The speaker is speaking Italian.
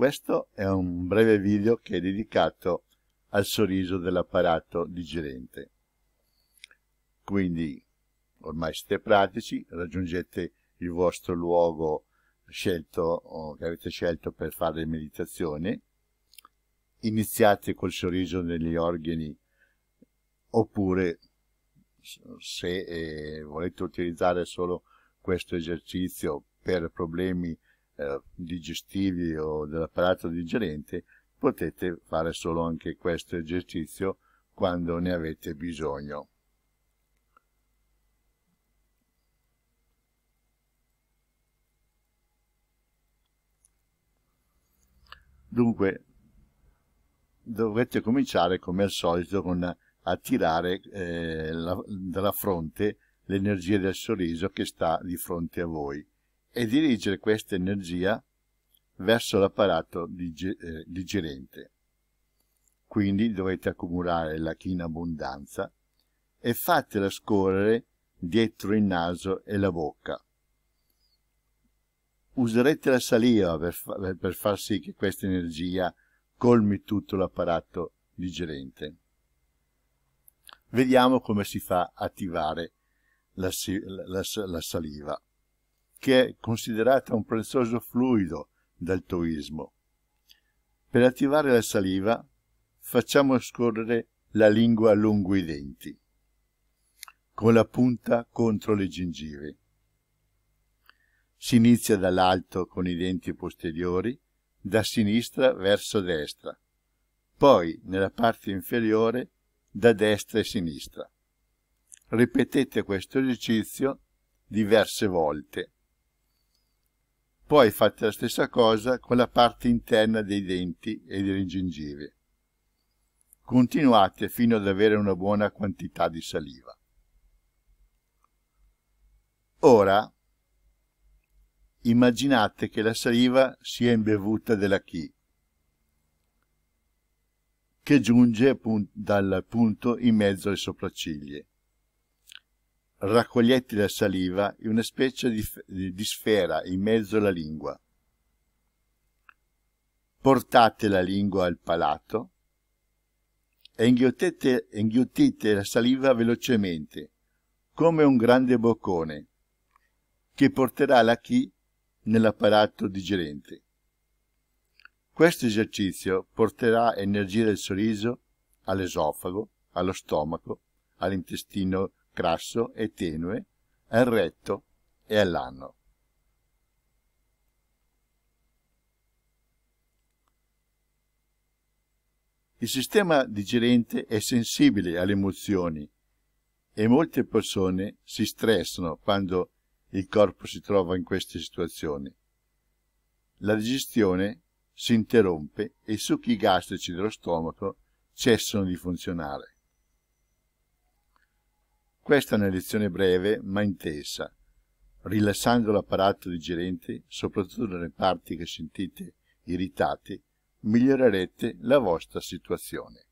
Questo è un breve video che è dedicato al sorriso dell'apparato digerente. Quindi, ormai siete pratici, raggiungete il vostro luogo scelto che avete scelto per fare meditazione, iniziate col sorriso negli organi oppure se eh, volete utilizzare solo questo esercizio per problemi eh, digestivi o dell'apparato digerente, potete fare solo anche questo esercizio quando ne avete bisogno. Dunque, dovete cominciare come al solito con attirare eh, la, dalla fronte l'energia del sorriso che sta di fronte a voi e dirigere questa energia verso l'apparato eh, digerente. Quindi dovete accumulare la china abbondanza e fatela scorrere dietro il naso e la bocca. Userete la saliva per, fa per far sì che questa energia colmi tutto l'apparato digerente. Vediamo come si fa attivare la, la, la, la saliva che è considerata un prezioso fluido del toismo. Per attivare la saliva facciamo scorrere la lingua lungo i denti, con la punta contro le gengive. Si inizia dall'alto con i denti posteriori, da sinistra verso destra, poi nella parte inferiore da destra e sinistra. Ripetete questo esercizio diverse volte. Poi fate la stessa cosa con la parte interna dei denti e delle gengive. Continuate fino ad avere una buona quantità di saliva. Ora immaginate che la saliva sia imbevuta della chi, che giunge dal punto in mezzo alle sopracciglia raccoglietti la saliva in una specie di, di sfera in mezzo alla lingua. Portate la lingua al palato e inghiottite, inghiottite la saliva velocemente, come un grande boccone, che porterà la chi nell'apparato digerente. Questo esercizio porterà energia del sorriso all'esofago, allo stomaco, all'intestino grasso e tenue, al retto e all'anno. Il sistema digerente è sensibile alle emozioni e molte persone si stressano quando il corpo si trova in queste situazioni. La digestione si interrompe e i succhi gastrici dello stomaco cessano di funzionare. Questa è una lezione breve ma intensa, rilassando l'apparato digerente, soprattutto nelle parti che sentite irritate, migliorerete la vostra situazione.